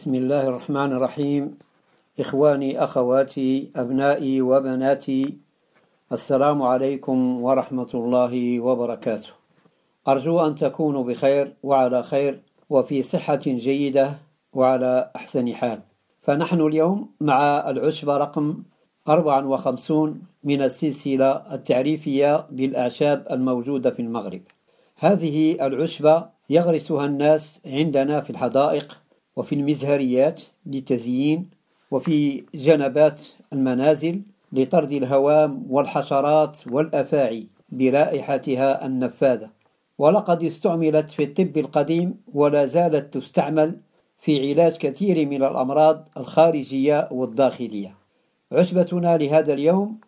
بسم الله الرحمن الرحيم إخواني أخواتي أبنائي وبناتي السلام عليكم ورحمة الله وبركاته أرجو أن تكونوا بخير وعلى خير وفي صحة جيدة وعلى أحسن حال فنحن اليوم مع العشبة رقم 54 من السلسلة التعريفية بالأعشاب الموجودة في المغرب هذه العشبة يغرسها الناس عندنا في الحدائق وفي المزهريات لتزيين وفي جنبات المنازل لطرد الهوام والحشرات والأفاعي برائحتها النفاذة ولقد استعملت في الطب القديم ولا زالت تستعمل في علاج كثير من الأمراض الخارجية والداخلية عشبتنا لهذا اليوم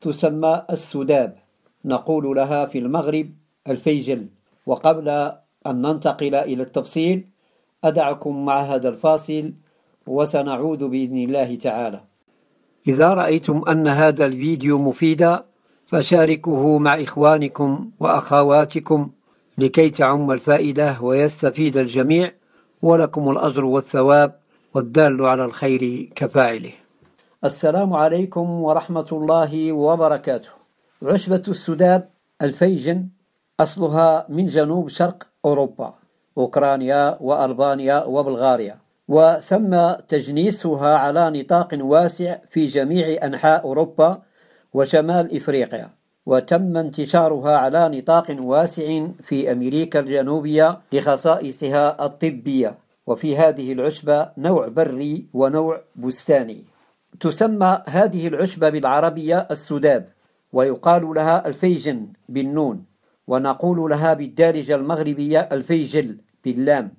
تسمى السداب نقول لها في المغرب الفيجل وقبل أن ننتقل إلى التفصيل أدعكم مع هذا الفاصل وسنعود بإذن الله تعالى إذا رأيتم أن هذا الفيديو مفيد فشاركوه مع إخوانكم وأخواتكم لكي تعم الفائدة ويستفيد الجميع ولكم الأجر والثواب والدال على الخير كفاعله السلام عليكم ورحمة الله وبركاته عشبة السداب الفيجن أصلها من جنوب شرق أوروبا أوكرانيا وألبانيا وبلغاريا وثم تجنيسها على نطاق واسع في جميع أنحاء أوروبا وشمال إفريقيا وتم انتشارها على نطاق واسع في أمريكا الجنوبية لخصائصها الطبية وفي هذه العشبة نوع بري ونوع بستاني تسمى هذه العشبة بالعربية السداب ويقال لها الفيجن بالنون ونقول لها بالدارجة المغربية الفيجل باللام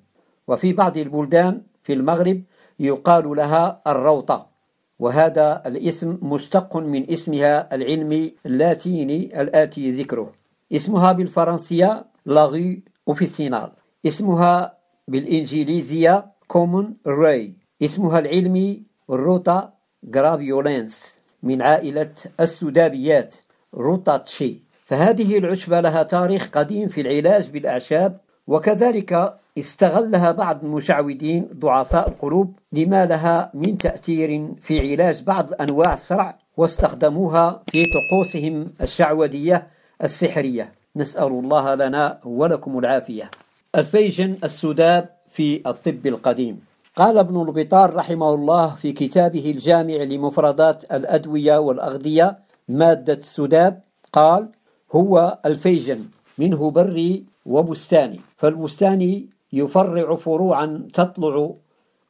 وفي بعض البلدان في المغرب يقال لها الروطة وهذا الاسم مشتق من اسمها العلمي اللاتيني الآتي ذكره اسمها بالفرنسية لاغي أوفيسينال اسمها بالإنجليزية كومون راي اسمها العلمي روتا جرافيولينس من عائلة السدابيات روتاتشي فهذه العشبة لها تاريخ قديم في العلاج بالأعشاب وكذلك استغلها بعض المشعوذين ضعفاء القلوب لما لها من تأثير في علاج بعض أنواع الصرع واستخدموها في طقوسهم الشعوذية السحرية نسأل الله لنا ولكم العافية الفيجن السداب في الطب القديم قال ابن البطار رحمه الله في كتابه الجامع لمفردات الأدوية والأغذية مادة السداب قال هو الفيجن منه بري وبستاني فالبستاني يفرع فروعا تطلع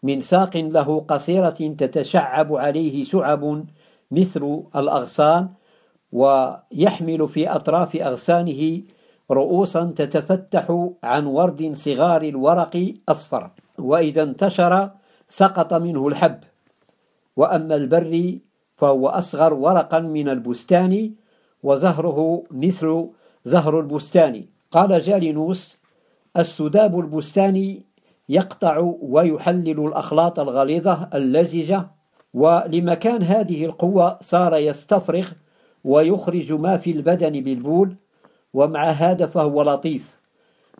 من ساق له قصيرة تتشعب عليه شعب مثل الأغصان ويحمل في أطراف أغصانه رؤوسا تتفتح عن ورد صغار الورق أصفر وإذا انتشر سقط منه الحب وأما البري فهو أصغر ورقا من البستان وزهره مثل زهر البستاني قال جالينوس السداب البستاني يقطع ويحلل الأخلاط الغليظة اللزجة ولمكان هذه القوة صار يستفرغ ويخرج ما في البدن بالبول ومع هذا فهو لطيف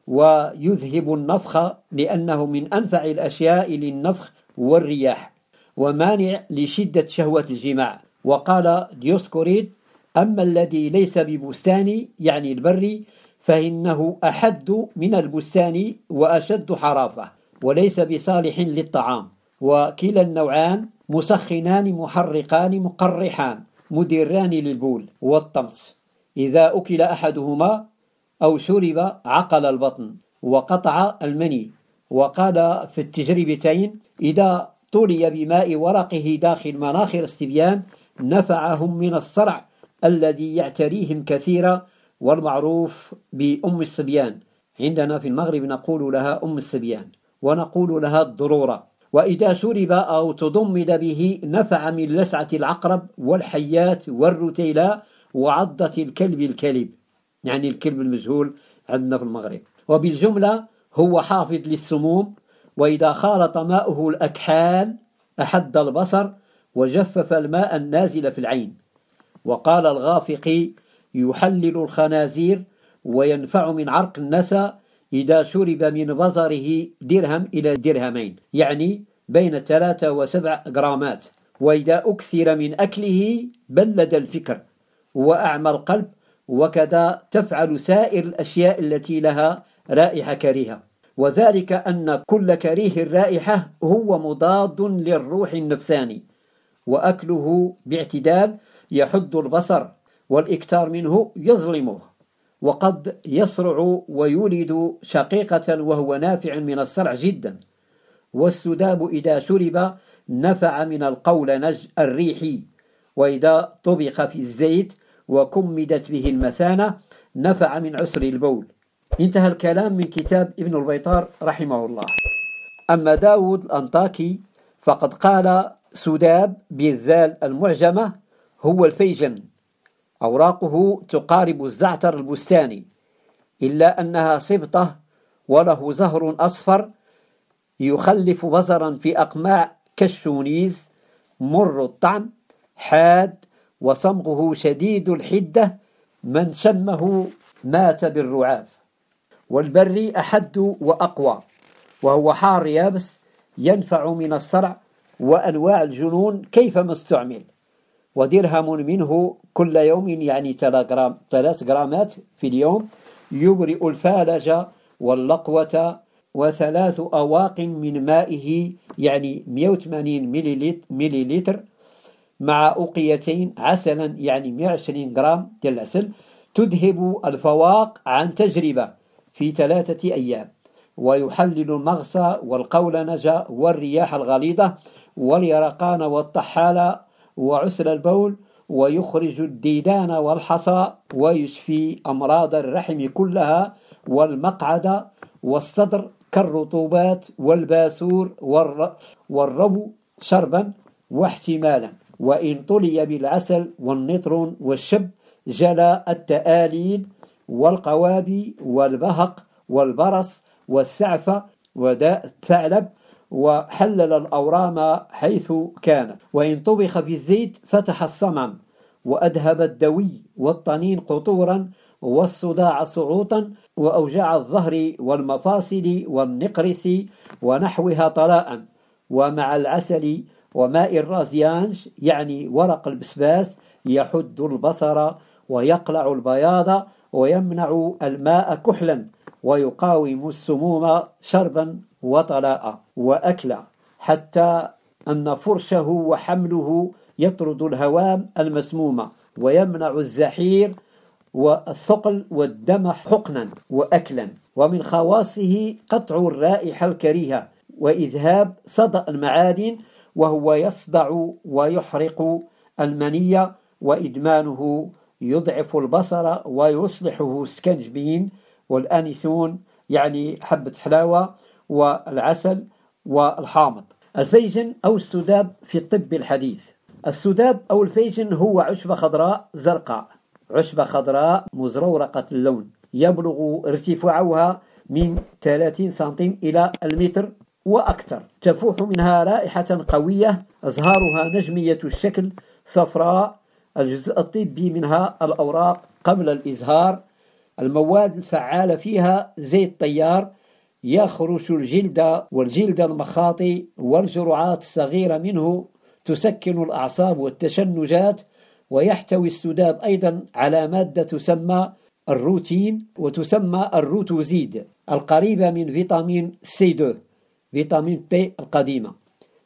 ويذهب النفخ لأنه من أنفع الأشياء للنفخ والرياح ومانع لشدة شهوة الجماع وقال ديوسكوريد أما الذي ليس ببستان يعني البري فإنه أحد من البستان وأشد حرافة وليس بصالح للطعام وكلا النوعان مسخنان محرقان مقرحان مدران للبول والطمس إذا أكل أحدهما أو شرب عقل البطن وقطع المني وقال في التجربتين إذا طلي بماء ورقه داخل مناخر استبيان نفعهم من الصرع الذي يعتريهم كثيرا والمعروف بأم الصبيان عندنا في المغرب نقول لها أم الصبيان ونقول لها الضرورة وإذا شرب أو تضمد به نفع من لسعة العقرب والحيات والرتيلة وعضة الكلب الكلب يعني الكلب المجهول عندنا في المغرب وبالجملة هو حافظ للسموم وإذا خالط ماؤه الأكحال أحد البصر وجفف الماء النازل في العين وقال الغافقي يحلل الخنازير وينفع من عرق النسى إذا شرب من بزره درهم إلى درهمين يعني بين ثلاثة وسبع غرامات وإذا أكثر من أكله بلد الفكر وأعمى القلب وكذا تفعل سائر الأشياء التي لها رائحة كريهة وذلك أن كل كريه الرائحة هو مضاد للروح النفساني وأكله باعتدال يحد البصر والإكتار منه يظلمه وقد يسرع ويولد شقيقة وهو نافع من الصرع جدا والسداب إذا شرب نفع من القولنج الريحي وإذا طبخ في الزيت وكمدت به المثانة نفع من عسر البول انتهى الكلام من كتاب ابن البيطار رحمه الله أما داود الأنطاكي فقد قال سداب بالذال المعجمة هو الفيجن أوراقه تقارب الزعتر البستاني إلا أنها سبطة وله زهر أصفر يخلف بزرا في أقماع كالشونيز مر الطعم حاد وصمغه شديد الحدة من شمه مات بالرعاف والبري أحد وأقوى وهو حار يابس ينفع من الصرع وأنواع الجنون كيفما استعمل ودرهم منه كل يوم يعني 3 غرامات في اليوم يبرئ الفالج واللقوة وثلاث أواق من مائه يعني 180 مليلتر مع أقيتين عسلا يعني 120 غرام ديال العسل تذهب الفواق عن تجربة في ثلاثة أيام ويحلل المغصى والقولنج والرياح الغليظة واليرقان والطحالة وعسر البول ويخرج الديدان والحصى ويشفي أمراض الرحم كلها والمقعد والصدر كالرطوبات والباسور والربو شربا واحتمالا وإن طلي بالعسل والنطرون والشب جلا التآليل والقوابي والبهق والبرص والسعفة وداء الثعلب وحلل الأورام حيث كانت وإن طبخ في الزيت فتح الصمم وأذهب الدوي والطنين قطورا والصداع صعوطا وأوجاع الظهر والمفاصل والنقرس ونحوها طلاء ومع العسل وماء الرازيانج يعني ورق البسباس يحد البصر ويقلع البياض ويمنع الماء كحلا ويقاوم السموم شربا وطلاء وأكل حتى أن فرشه وحمله يطرد الهوام المسمومة ويمنع الزحير والثقل والدم حقنا وأكلا ومن خواصه قطع الرائحة الكريهة وإذهاب صدأ المعادن وهو يصدع ويحرق المنية وإدمانه يضعف البصر ويصلحه سكنجبين والآنسون يعني حبة حلاوة والعسل والحامض الفيجن أو السداب في الطب الحديث السداب أو الفيجن هو عشبة خضراء زرقاء عشبة خضراء مزرورقة اللون يبلغ ارتفاعها من 30 سنتيم إلى المتر وأكثر تفوح منها رائحة قوية أزهارها نجمية الشكل صفراء الجزء الطبي منها الأوراق قبل الإزهار المواد الفعالة فيها زيت طيار يخرش الجلد والجلد المخاطي والجرعات الصغيرة منه تسكن الأعصاب والتشنجات ويحتوي السداب أيضا على مادة تسمى الروتين وتسمى الروتوزيد القريبة من فيتامين سي 2 فيتامين بي القديمة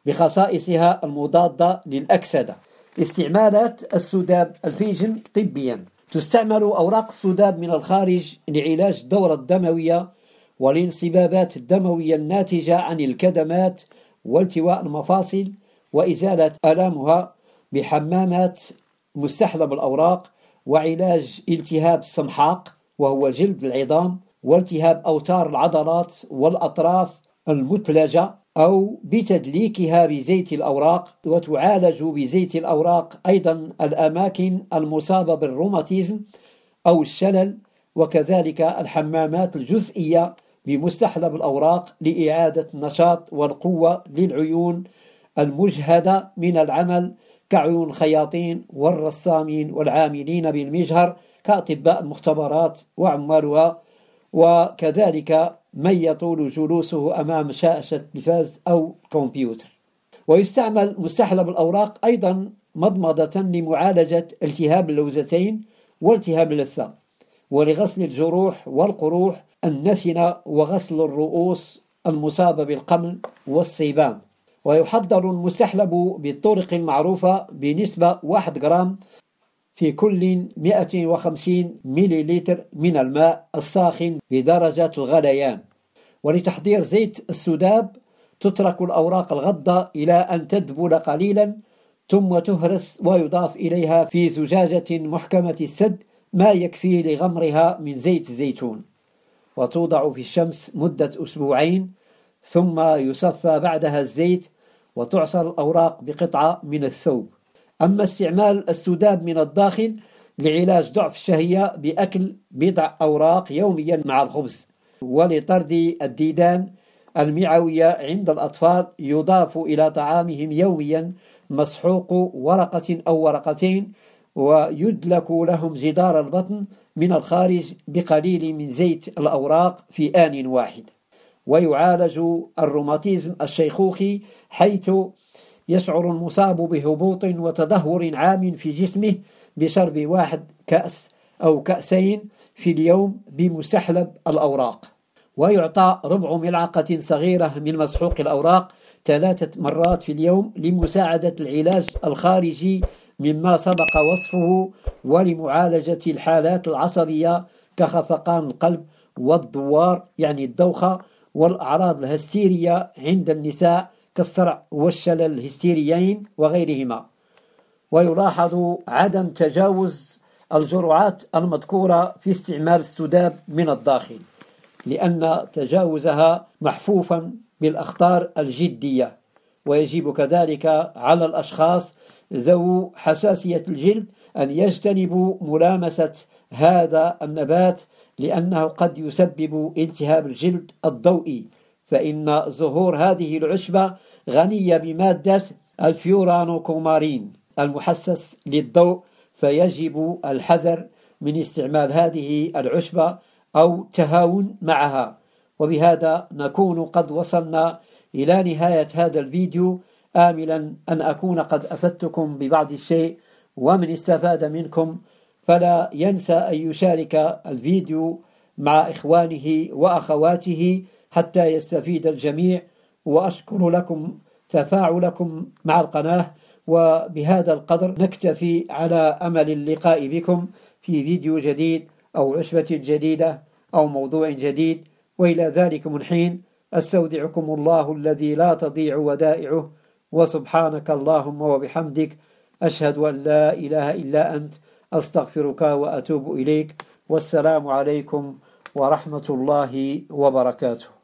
بخصائصها المضادة للأكسدة استعمالات السداب الفيجن طبيا تستعمل أوراق السداب من الخارج لعلاج الدورة الدموية والانصبابات الدموية الناتجة عن الكدمات والتواء المفاصل وإزالة آلامها بحمامات مستحلب الأوراق وعلاج التهاب السمحاق وهو جلد العظام والتهاب أوتار العضلات والأطراف المثلجة أو بتدليكها بزيت الأوراق وتعالج بزيت الأوراق أيضا الأماكن المصابة بالروماتيزم أو الشلل وكذلك الحمامات الجزئية بمستحلب الأوراق لإعادة النشاط والقوة للعيون المجهدة من العمل كعيون الخياطين والرسامين والعاملين بالمجهر كأطباء المختبرات وعمارها وكذلك من يطول جلوسه أمام شاشة التلفاز أو كمبيوتر ويستعمل مستحلب الأوراق أيضا مضمضة لمعالجة التهاب اللوزتين والتهاب اللثة ولغسل الجروح والقروح النثنة وغسل الرؤوس المصابة بالقمل والصيبان ويحضر المستحلب بالطرق المعروفة بنسبة 1 جرام في كل 150 مليلتر من الماء الساخن بدرجة الغليان ولتحضير زيت السداب تترك الأوراق الغضة إلى أن تدبل قليلا ثم تهرس ويضاف إليها في زجاجة محكمة السد ما يكفي لغمرها من زيت الزيتون وتوضع في الشمس مدة أسبوعين ثم يصفى بعدها الزيت وتعصر الأوراق بقطعة من الثوب أما استعمال السوداب من الداخل لعلاج ضعف الشهية بأكل بضع أوراق يوميا مع الخبز ولطرد الديدان المعوية عند الأطفال يضاف إلى طعامهم يوميا مسحوق ورقة أو ورقتين ويدلك لهم جدار البطن من الخارج بقليل من زيت الأوراق في آن واحد ويعالج الروماتيزم الشيخوخي حيث يشعر المصاب بهبوط وتدهور عام في جسمه بشرب واحد كأس أو كأسين في اليوم بمستحلب الأوراق ويعطى ربع ملعقة صغيرة من مسحوق الأوراق ثلاثة مرات في اليوم لمساعدة العلاج الخارجي مما سبق وصفه ولمعالجة الحالات العصبية كخفقان القلب والدوار يعني الدوخة والأعراض الهستيرية عند النساء كالصرع والشلل الهستيريين وغيرهما ويلاحظ عدم تجاوز الجرعات المذكورة في استعمال السداب من الداخل لأن تجاوزها محفوفا بالأخطار الجدية ويجب كذلك على الأشخاص ذو حساسية الجلد أن يجتنبوا ملامسة هذا النبات لأنه قد يسبب التهاب الجلد الضوئي فإن ظهور هذه العشبة غنية بمادة الفيورانوكومارين المحسس للضوء فيجب الحذر من استعمال هذه العشبة أو تهاون معها وبهذا نكون قد وصلنا إلى نهاية هذا الفيديو آملا أن أكون قد أفدتكم ببعض الشيء ومن استفاد منكم فلا ينسى أن يشارك الفيديو مع إخوانه وأخواته حتى يستفيد الجميع وأشكر لكم تفاعلكم مع القناة وبهذا القدر نكتفي على أمل اللقاء بكم في فيديو جديد أو عشبة جديدة أو موضوع جديد وإلى ذلك من حين أستودعكم الله الذي لا تضيع ودائعه وسبحانك اللهم وبحمدك أشهد أن لا إله إلا أنت أستغفرك وأتوب إليك والسلام عليكم ورحمة الله وبركاته